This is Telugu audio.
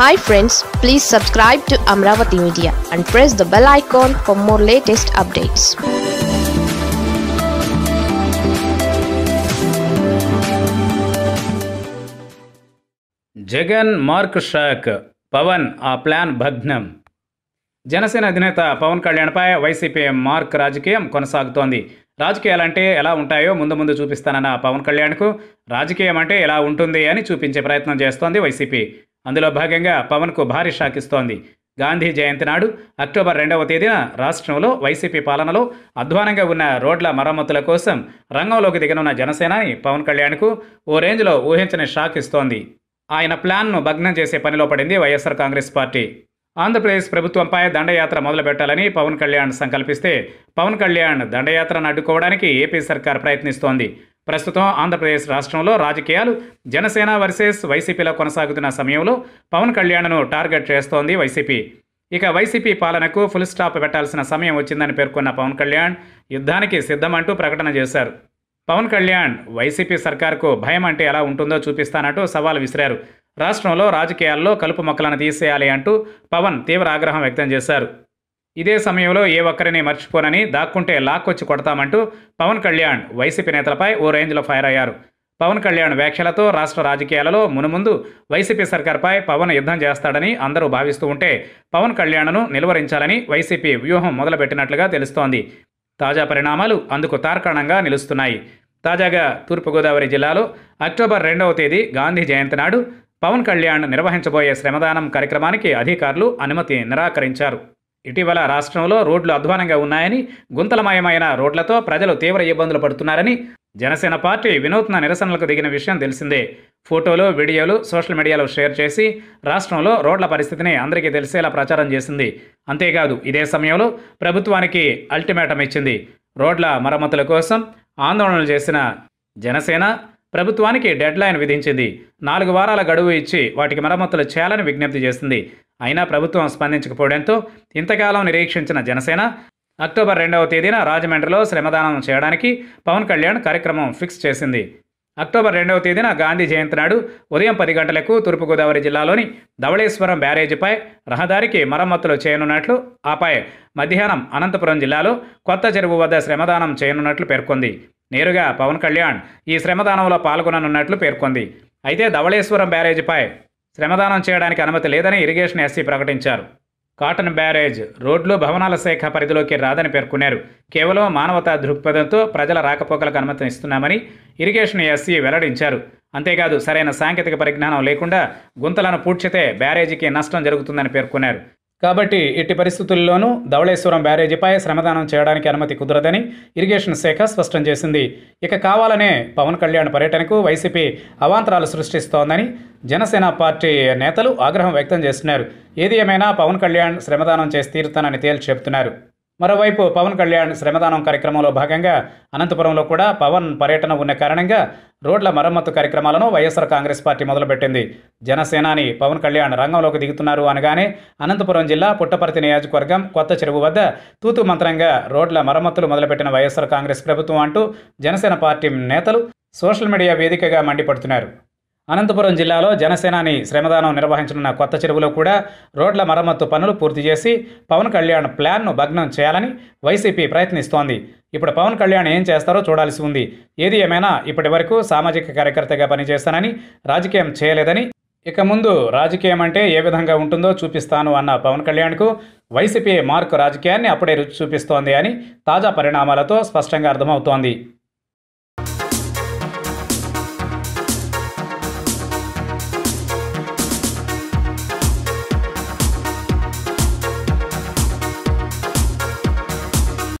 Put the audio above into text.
hi friends please subscribe to Amaravati media and press the bell icon for more latest updates Jagan mark shock Pawan ఆ ప్లాన్ భగ్నం జనసేన అధినేత పవన్ కళ్యాణ్పై వైసీపీ మార్క్ రాజకీయం కొనసాగుతోంది రాజకీయాలు అంటే ఎలా ఉంటాయో ముందు ముందు చూపిస్తానన్న పవన్ కళ్యాణ్కు రాజకీయం అంటే ఎలా ఉంటుంది అని చూపించే ప్రయత్నం చేస్తోంది వైసీపీ అందులో భాగంగా పవన్కు భారీ షాక్ ఇస్తోంది గాంధీ జయంతి నాడు అక్టోబర్ రెండవ తేదీన రాష్ట్రంలో వైసీపీ పాలనలో అధ్వానంగా ఉన్న రోడ్ల మరమ్మతుల కోసం రంగంలోకి దిగనున్న జనసేనని పవన్ కళ్యాణ్కు ఓ రేంజ్లో ఊహించని షాక్ ఇస్తోంది ఆయన ప్లాన్ను భగ్నం చేసే పనిలో పడింది వైఎస్ఆర్ కాంగ్రెస్ పార్టీ ఆంధ్రప్రదేశ్ ప్రభుత్వంపై దండయాత్ర మొదలుపెట్టాలని పవన్ కళ్యాణ్ సంకల్పిస్తే పవన్ కళ్యాణ్ దండయాత్రను అడ్డుకోవడానికి ఏపీ సర్కార్ ప్రయత్నిస్తోంది ప్రస్తుతం ఆంధ్రప్రదేశ్ రాష్ట్రంలో రాజకీయాలు జనసేన వర్సెస్ వైసీపీలో కొనసాగుతున్న సమయంలో పవన్ కళ్యాణ్ను టార్గెట్ చేస్తోంది వైసీపీ ఇక వైసీపీ పాలనకు ఫుల్ స్టాప్ పెట్టాల్సిన సమయం వచ్చిందని పేర్కొన్న పవన్ కళ్యాణ్ యుద్ధానికి సిద్ధమంటూ ప్రకటన చేశారు పవన్ కళ్యాణ్ వైసీపీ సర్కార్కు భయం అంటే ఎలా ఉంటుందో చూపిస్తానంటూ సవాల్ విసిరారు రాష్ట్రంలో రాజకీయాల్లో కలుపు మొక్కలను తీసేయాలి అంటూ పవన్ తీవ్ర ఆగ్రహం వ్యక్తం చేశారు ఇదే సమయంలో ఏ ఒక్కరిని మర్చిపోనని దాక్కుంటే లాక్కొచ్చి కొడతామంటూ పవన్ కళ్యాణ్ వైసీపీ నేతలపై ఓ రేంజ్లో ఫైర్ అయ్యారు పవన్ కళ్యాణ్ వ్యాఖ్యలతో రాష్ట్ర రాజకీయాలలో మునుముందు వైసీపీ సర్కార్పై పవన్ యుద్ధం చేస్తాడని అందరూ భావిస్తూ ఉంటే పవన్ కళ్యాణ్ను నిలువరించాలని వైసీపీ వ్యూహం మొదలుపెట్టినట్లుగా తెలుస్తోంది తాజా పరిణామాలు అందుకు తార్కాణంగా నిలుస్తున్నాయి తాజాగా తూర్పుగోదావరి జిల్లాలో అక్టోబర్ రెండవ తేదీ గాంధీ జయంతి నాడు పవన్ కళ్యాణ్ నిర్వహించబోయే శ్రమదానం కార్యక్రమానికి అధికారులు అనుమతి నిరాకరించారు ఇటీవల రాష్ట్రంలో రోడ్లు అధ్వానంగా ఉన్నాయని గుంతలమయమైన రోడ్లతో ప్రజలు తీవ్ర ఇబ్బందులు పడుతున్నారని జనసేన పార్టీ వినూత్న నిరసనలకు దిగిన విషయం తెలిసిందే ఫోటోలు వీడియోలు సోషల్ మీడియాలో షేర్ చేసి రాష్ట్రంలో రోడ్ల పరిస్థితిని అందరికీ తెలిసేలా ప్రచారం చేసింది అంతేకాదు ఇదే సమయంలో ప్రభుత్వానికి అల్టిమేటం ఇచ్చింది రోడ్ల మరమ్మతుల కోసం ఆందోళనలు చేసిన జనసేన ప్రభుత్వానికి డెడ్లైన్ విధించింది నాలుగు వారాల గడువు ఇచ్చి వాటికి మరమ్మతులు చేయాలని విజ్ఞప్తి చేసింది అయినా ప్రభుత్వం స్పందించకపోవడంతో ఇంతకాలం నిరీక్షించిన జనసేన అక్టోబర్ రెండవ తేదీన రాజమండ్రిలో శ్రమదానం చేయడానికి పవన్ కళ్యాణ్ కార్యక్రమం ఫిక్స్ చేసింది అక్టోబర్ రెండవ తేదీన గాంధీ జయంతి నాడు ఉదయం పది గంటలకు తూర్పుగోదావరి జిల్లాలోని ధవళేశ్వరం బ్యారేజీపై రహదారికి మరమ్మతులు చేయనున్నట్లు ఆపై మధ్యాహ్నం అనంతపురం జిల్లాలో కొత్త చెరువు వద్ద శ్రమదానం చేయనున్నట్లు పేర్కొంది నేరుగా పవన్ కళ్యాణ్ ఈ శ్రమదానంలో పాల్గొననున్నట్లు పేర్కొంది అయితే ధవళేశ్వరం బ్యారేజీపై శ్రమదానం చేయడానికి అనుమతి లేదని ఇరిగేషన్ ఎస్సీ ప్రకటించారు కాటన్ బ్యారేజ్ రోడ్లు భవనాల శాఖ పరిధిలోకి రాదని పేర్కొన్నారు కేవలం మానవతా దృక్పథంతో ప్రజల రాకపోకలకు ఇస్తున్నామని ఇరిగేషన్ ఎస్సీ వెల్లడించారు అంతేకాదు సరైన సాంకేతిక పరిజ్ఞానం లేకుండా గుంతలను పూడ్చితే బ్యారేజీకి నష్టం జరుగుతుందని పేర్కొన్నారు కాబట్టి ఎట్టి పరిస్థితుల్లోనూ ధవళేశ్వరం బ్యారేజీపై శ్రమదానం చేయడానికి అనుమతి కుదరదని ఇరిగేషన్ శాఖ స్పష్టం చేసింది ఇక కావాలనే పవన్ కళ్యాణ్ పర్యటనకు వైసీపీ అవాంతరాలు సృష్టిస్తోందని జనసేన పార్టీ నేతలు ఆగ్రహం వ్యక్తం చేస్తున్నారు ఏది ఏమైనా పవన్ కళ్యాణ్ శ్రమదానం చేసి తీరుతానని తేల్చి చెబుతున్నారు మరోవైపు పవన్ కళ్యాణ్ శ్రమదానం కార్యక్రమంలో భాగంగా అనంతపురంలో కూడా పవన్ పర్యటన ఉన్న కారణంగా రోడ్ల మరమ్మతు కార్యక్రమాలను వైఎస్ఆర్ కాంగ్రెస్ పార్టీ మొదలుపెట్టింది జనసేనాని పవన్ కళ్యాణ్ రంగంలోకి దిగుతున్నారు అనగానే అనంతపురం జిల్లా పుట్టపర్తి నియోజకవర్గం కొత్త చెరువు వద్ద తూతు మంత్రంగా రోడ్ల మరమ్మతులు మొదలుపెట్టిన వైఎస్ఆర్ కాంగ్రెస్ ప్రభుత్వం అంటూ జనసేన పార్టీ నేతలు సోషల్ మీడియా వేదికగా మండిపడుతున్నారు అనంతపురం జిల్లాలో జనసేనాని శ్రమదానం నిర్వహించనున్న కొత్త చెరువులో కూడా రోడ్ల మరమ్మత్తు పనులు పూర్తి చేసి పవన్ కళ్యాణ్ ప్లాన్ను భగ్నం చేయాలని వైసీపీ ప్రయత్నిస్తోంది ఇప్పుడు పవన్ కళ్యాణ్ ఏం చేస్తారో చూడాల్సి ఉంది ఏది ఏమైనా ఇప్పటి వరకు సామాజిక కార్యకర్తగా పనిచేస్తానని రాజకీయం చేయలేదని ఇక ముందు రాజకీయం అంటే ఏ విధంగా ఉంటుందో చూపిస్తాను అన్న పవన్ కళ్యాణ్కు వైసీపీ మార్కు రాజకీయాన్ని అప్పుడే రుచి చూపిస్తోంది అని తాజా పరిణామాలతో స్పష్టంగా అర్థమవుతోంది